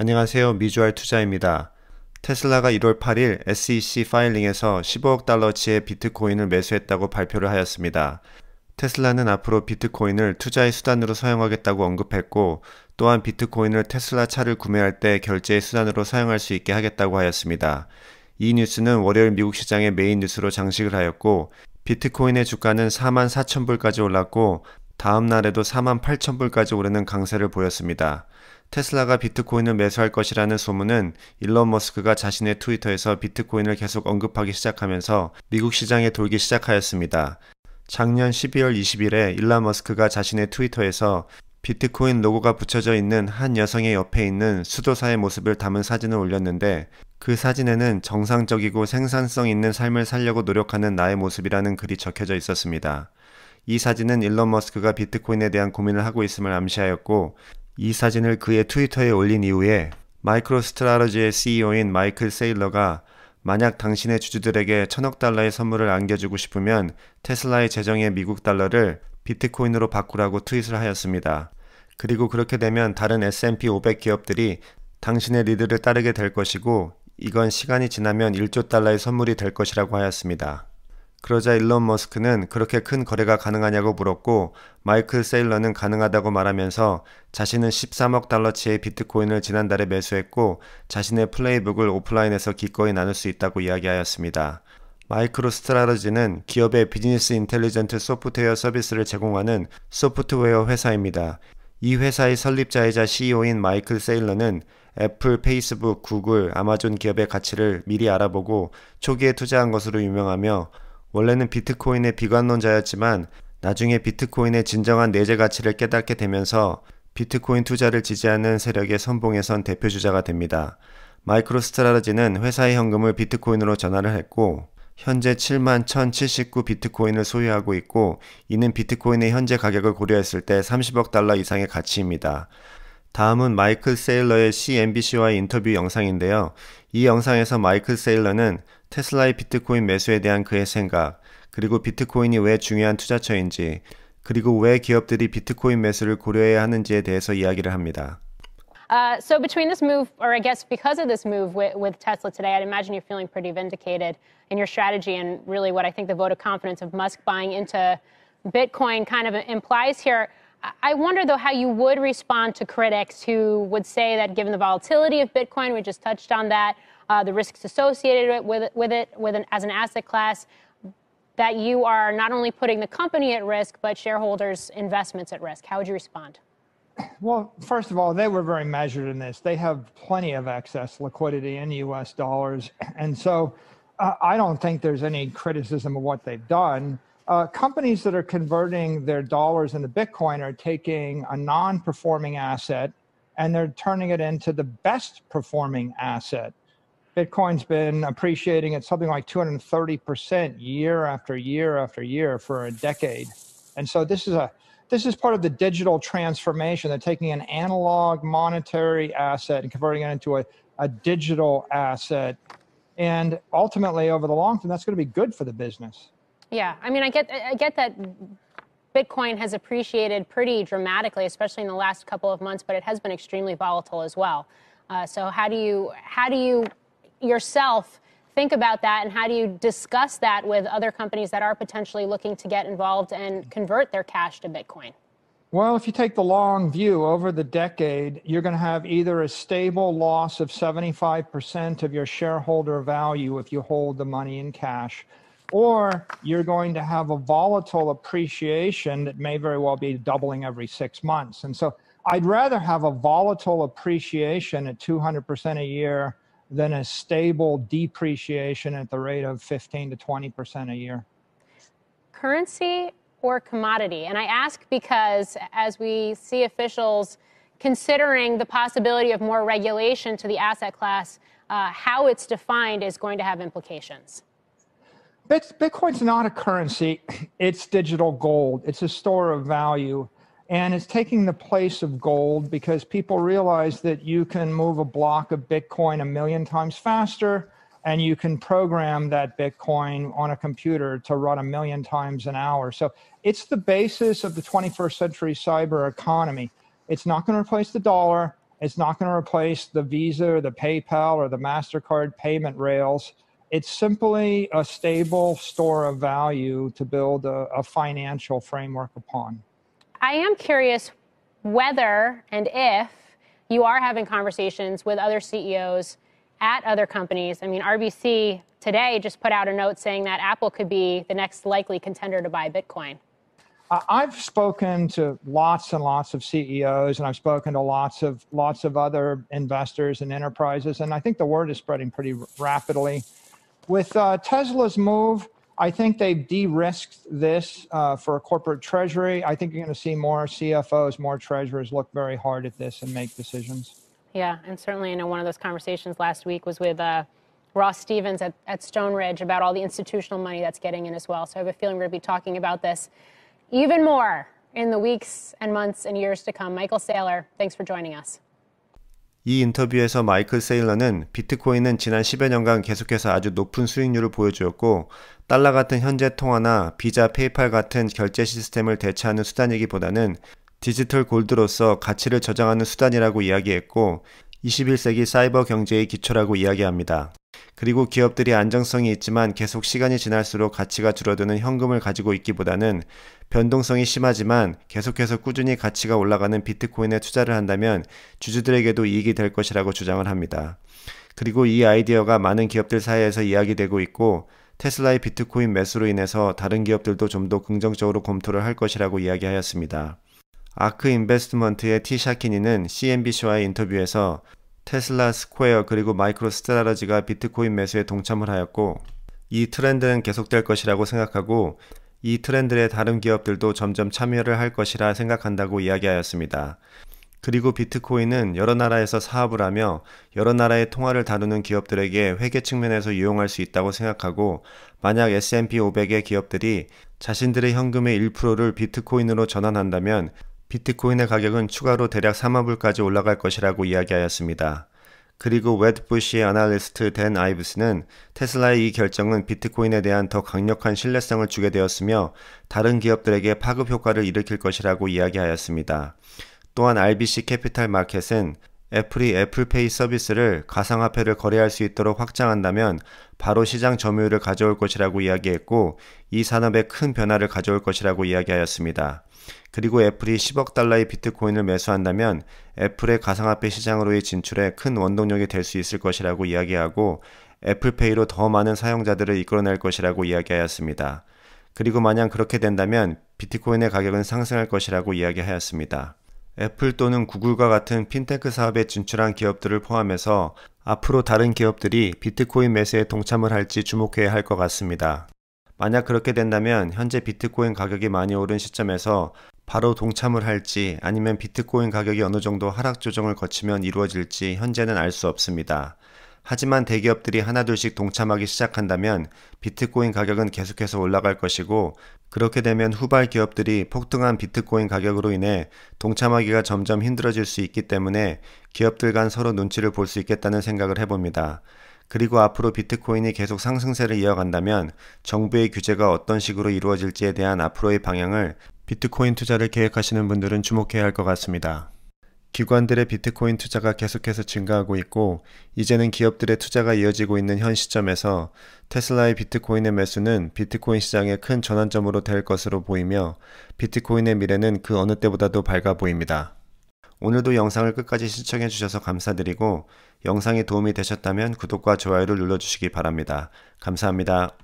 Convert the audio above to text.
안녕하세요. 미주알 투자입니다. 테슬라가 1월 8일 SEC 파일링에서 15억 달러치의 비트코인을 매수했다고 발표를 하였습니다. 테슬라는 앞으로 비트코인을 투자의 수단으로 사용하겠다고 언급했고, 또한 비트코인을 테슬라 차를 구매할 때 결제의 수단으로 사용할 수 있게 하겠다고 하였습니다. 이 뉴스는 월요일 미국 시장의 메인 뉴스로 장식을 하였고, 비트코인의 주가는 4 4 0 0 0 불까지 올랐고, 다음 날에도 4 8 0 0 0 불까지 오르는 강세를 보였습니다. 테슬라가 비트코인을 매수할 것이라는 소문은 일론 머스크가 자신의 트위터에서 비트코인을 계속 언급하기 시작하면서 미국 시장에 돌기 시작하였습니다. 작년 12월 20일에 일론 머스크가 자신의 트위터에서 비트코인 로고가 붙여져 있는 한 여성의 옆에 있는 수도사의 모습을 담은 사진을 올렸는데 그 사진에는 정상적이고 생산성 있는 삶을 살려고 노력하는 나의 모습이라는 글이 적혀져 있었습니다. 이 사진은 일론 머스크가 비트코인에 대한 고민을 하고 있음을 암시하였고 이 사진을 그의 트위터에 올린 이후에 마이크로스트라러지의 CEO인 마이클 세일러가 만약 당신의 주주들에게 천억 달러의 선물을 안겨주고 싶으면 테슬라의 재정의 미국 달러를 비트코인으로 바꾸라고 트윗을 하였습니다. 그리고 그렇게 되면 다른 S&P 500 기업들이 당신의 리드를 따르게 될 것이고 이건 시간이 지나면 1조 달러의 선물이 될 것이라고 하였습니다. 그러자 일론 머스크는 그렇게 큰 거래가 가능하냐고 물었고 마이클 세일러는 가능하다고 말하면서 자신은 13억 달러치의 비트코인을 지난달에 매수했고 자신의 플레이북을 오프라인에서 기꺼이 나눌 수 있다고 이야기하였습니다. 마이크로 스트라러지는 기업의 비즈니스 인텔리전트 소프트웨어 서비스를 제공하는 소프트웨어 회사입니다. 이 회사의 설립자이자 CEO인 마이클 세일러는 애플, 페이스북, 구글, 아마존 기업의 가치를 미리 알아보고 초기에 투자한 것으로 유명하며 원래는 비트코인의 비관론자였지만 나중에 비트코인의 진정한 내재 가치를 깨닫게 되면서 비트코인 투자를 지지하는 세력의 선봉에선 대표주자가 됩니다. 마이크로스트라르지는 회사의 현금을 비트코인으로 전환을 했고 현재 7만 1079 비트코인을 소유하고 있고 이는 비트코인의 현재 가격을 고려했을 때 30억 달러 이상의 가치입니다. 다음은 마이클 세일러의 CNBC와의 인터뷰 영상인데요. 이 영상에서 마이클 세일러는 테슬라의 비트코인 매수에 대한 그의 생각, 그리고 비트코인이 왜 중요한 투자처인지, 그리고 왜 기업들이 비트코인 매수를 고려해야 하는지에 대해서 이야기를 합니다. Uh, so between this move, or I guess because of this move with, with, Tesla today, I'd imagine you're feeling pretty vindicated in your strategy and really what I think the vote of confidence of Musk buying into Bitcoin kind of implies here. I wonder though how you would respond to critics who would say that given the volatility of Bitcoin, we just touched on that, uh, the risks associated with, with it, with an, as an asset class, that you are not only putting the company at risk, but shareholders' investments at risk? How would you respond? Well, first of all, they were very measured in this. They have plenty of excess liquidity in US dollars. And so uh, I don't think there's any criticism of what they've done. Uh, companies that are converting their dollars into Bitcoin are taking a non performing asset and they're turning it into the best performing asset. Bitcoin's been appreciating at something like 230% year after year after year for a decade. And so this is a this is part of the digital transformation. They're taking an analog monetary asset and converting it into a, a digital asset. And ultimately over the long term, that's going to be good for the business. Yeah. I mean I get I get that Bitcoin has appreciated pretty dramatically, especially in the last couple of months, but it has been extremely volatile as well. Uh, so how do you how do you yourself think about that and how do you discuss that with other companies that are potentially looking to get involved and convert their cash to Bitcoin? Well, if you take the long view over the decade, you're going to have either a stable loss of 75% of your shareholder value if you hold the money in cash, or you're going to have a volatile appreciation that may very well be doubling every six months. And so I'd rather have a volatile appreciation at 200% a year than a stable depreciation at the rate of 15 to 20% a year. Currency or commodity? And I ask because as we see officials considering the possibility of more regulation to the asset class, uh, how it's defined is going to have implications. Bitcoin's not a currency, it's digital gold, it's a store of value and it's taking the place of gold because people realize that you can move a block of Bitcoin a million times faster and you can program that Bitcoin on a computer to run a million times an hour. So it's the basis of the 21st century cyber economy. It's not going to replace the dollar. It's not going to replace the Visa or the PayPal or the MasterCard payment rails. It's simply a stable store of value to build a, a financial framework upon. I am curious whether and if you are having conversations with other CEOs at other companies. I mean, RBC today just put out a note saying that Apple could be the next likely contender to buy Bitcoin. I've spoken to lots and lots of CEOs, and I've spoken to lots of lots of other investors and enterprises, and I think the word is spreading pretty rapidly. With uh, Tesla's move, I think they've de-risked this uh, for corporate treasury. I think you're going to see more CFOs, more treasurers look very hard at this and make decisions. Yeah, and certainly I know one of those conversations last week was with uh, Ross Stevens at, at Stone Ridge about all the institutional money that's getting in as well. So I have a feeling we're going to be talking about this even more in the weeks and months and years to come. Michael Saylor, thanks for joining us. 이 인터뷰에서 마이클 세일러는 비트코인은 지난 10여 년간 계속해서 아주 높은 수익률을 보여주었고 달러 같은 현재 통화나 비자, 페이팔 같은 결제 시스템을 대체하는 수단이기보다는 디지털 골드로서 가치를 저장하는 수단이라고 이야기했고 21세기 사이버 경제의 기초라고 이야기합니다. 그리고 기업들이 안정성이 있지만 계속 시간이 지날수록 가치가 줄어드는 현금을 가지고 있기보다는 변동성이 심하지만 계속해서 꾸준히 가치가 올라가는 비트코인에 투자를 한다면 주주들에게도 이익이 될 것이라고 주장을 합니다. 그리고 이 아이디어가 많은 기업들 사이에서 이야기되고 있고 테슬라의 비트코인 매수로 인해서 다른 기업들도 좀 더 긍정적으로 검토를 할 것이라고 이야기하였습니다. 아크 인베스트먼트의 티샤키니는 CNBC와의 인터뷰에서 테슬라 스퀘어 그리고 마이크로스트라러지가 비트코인 매수에 동참을 하였고 이 트렌드는 계속될 것이라고 생각하고 이 트렌드에 다른 기업들도 점점 참여를 할 것이라 생각한다고 이야기하였습니다. 그리고 비트코인은 여러 나라에서 사업을 하며 여러 나라의 통화를 다루는 기업들에게 회계 측면에서 유용할 수 있다고 생각하고 만약 S&P 500의 기업들이 자신들의 현금의 1%를 비트코인으로 전환한다면 비트코인의 가격은 추가로 대략 3만불까지 올라갈 것이라고 이야기하였습니다. 그리고 웨드부시의 아날리스트 댄 아이브스는 테슬라의 이 결정은 비트코인에 대한 더 강력한 신뢰성을 주게 되었으며 다른 기업들에게 파급 효과를 일으킬 것이라고 이야기하였습니다. 또한 RBC 캐피탈 마켓은 애플이 애플페이 서비스를 가상화폐를 거래할 수 있도록 확장한다면 바로 시장 점유율을 가져올 것이라고 이야기했고 이 산업에 큰 변화를 가져올 것이라고 이야기하였습니다. 그리고 애플이 10억 달러의 비트코인을 매수한다면 애플의 가상화폐 시장으로의 진출에 큰 원동력이 될 수 있을 것이라고 이야기하고 애플페이로 더 많은 사용자들을 이끌어낼 것이라고 이야기하였습니다. 그리고 만약 그렇게 된다면 비트코인의 가격은 상승할 것이라고 이야기하였습니다. 애플 또는 구글과 같은 핀테크 사업에 진출한 기업들을 포함해서 앞으로 다른 기업들이 비트코인 매수에 동참을 할지 주목해야 할 것 같습니다. 만약 그렇게 된다면 현재 비트코인 가격이 많이 오른 시점에서 바로 동참을 할지 아니면 비트코인 가격이 어느 정도 하락 조정을 거치면 이루어질지 현재는 알 수 없습니다. 하지만 대기업들이 하나둘씩 동참하기 시작한다면 비트코인 가격은 계속해서 올라갈 것이고 그렇게 되면 후발 기업들이 폭등한 비트코인 가격으로 인해 동참하기가 점점 힘들어질 수 있기 때문에 기업들 간 서로 눈치를 볼 수 있겠다는 생각을 해봅니다. 그리고 앞으로 비트코인이 계속 상승세를 이어간다면 정부의 규제가 어떤 식으로 이루어질지에 대한 앞으로의 방향을 비트코인 투자를 계획하시는 분들은 주목해야 할 것 같습니다. 기관들의 비트코인 투자가 계속해서 증가하고 있고 이제는 기업들의 투자가 이어지고 있는 현 시점에서 테슬라의 비트코인의 매수는 비트코인 시장의 큰 전환점으로 될 것으로 보이며 비트코인의 미래는 그 어느 때보다도 밝아 보입니다. 오늘도 영상을 끝까지 시청해 주셔서 감사드리고 영상이 도움이 되셨다면 구독과 좋아요를 눌러주시기 바랍니다. 감사합니다.